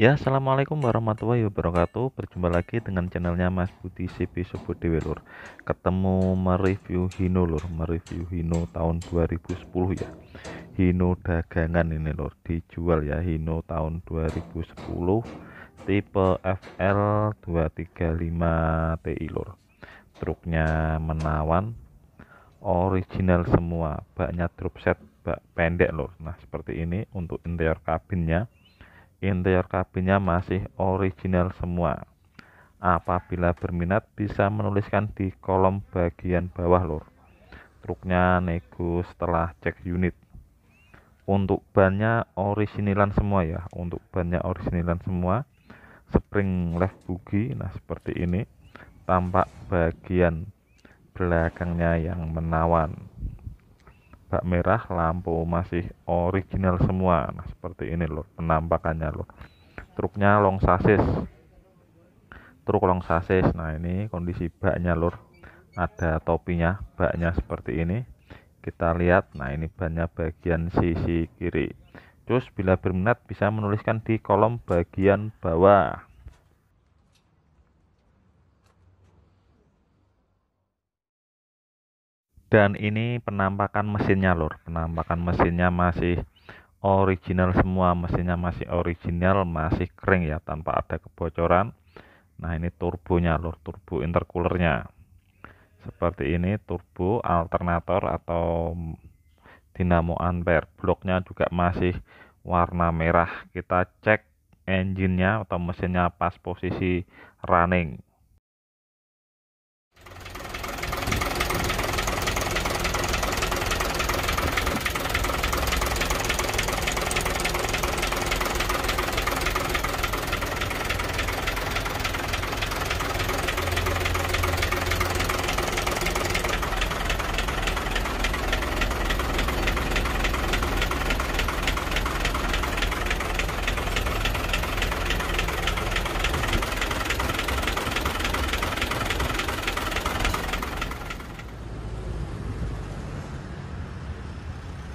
Ya, assalamualaikum warahmatullahi wabarakatuh. Berjumpa lagi dengan channelnya Mas Budi CP Sobo Dewelur. Ketemu mereview Hino lur, mereview Hino tahun 2010 ya. Hino dagangan ini lur, dijual ya Hino tahun 2010 tipe FL235 TI lur truknya menawan original semua baknya truk set bak pendek loh nah seperti ini untuk interior kabinnya interior kabinnya masih original semua apabila berminat bisa menuliskan di kolom bagian bawah lor truknya nego setelah cek unit untuk bannya orisinilan semua ya untuk bannya orisinilan semua spring left bugi nah seperti ini tampak bagian belakangnya yang menawan bak merah lampu masih original semua nah seperti ini loh penampakannya loh truknya long sasis truk long sasis nah ini kondisi baknya lur ada topinya baknya seperti ini kita lihat nah ini banyak bagian sisi kiri terus bila berminat bisa menuliskan di kolom bagian bawah dan ini penampakan mesinnya lur penampakan mesinnya masih original semua mesinnya masih original masih kering ya tanpa ada kebocoran nah ini turbonya lur turbo intercoolernya seperti ini turbo alternator atau dinamo ampere bloknya juga masih warna merah kita cek engine-nya atau mesinnya pas posisi running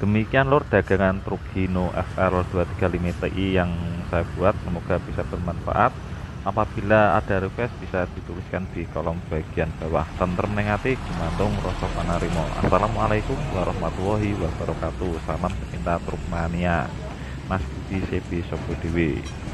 Demikian lor dagangan truk Hino FR235 TI yang saya buat semoga bisa bermanfaat apabila ada request bisa dituliskan di kolom bagian bawah dan mengati gemantung rosok anarimo assalamualaikum warahmatullahi wabarakatuh salam pecinta truk mania mas Budi CB Sobo Dewi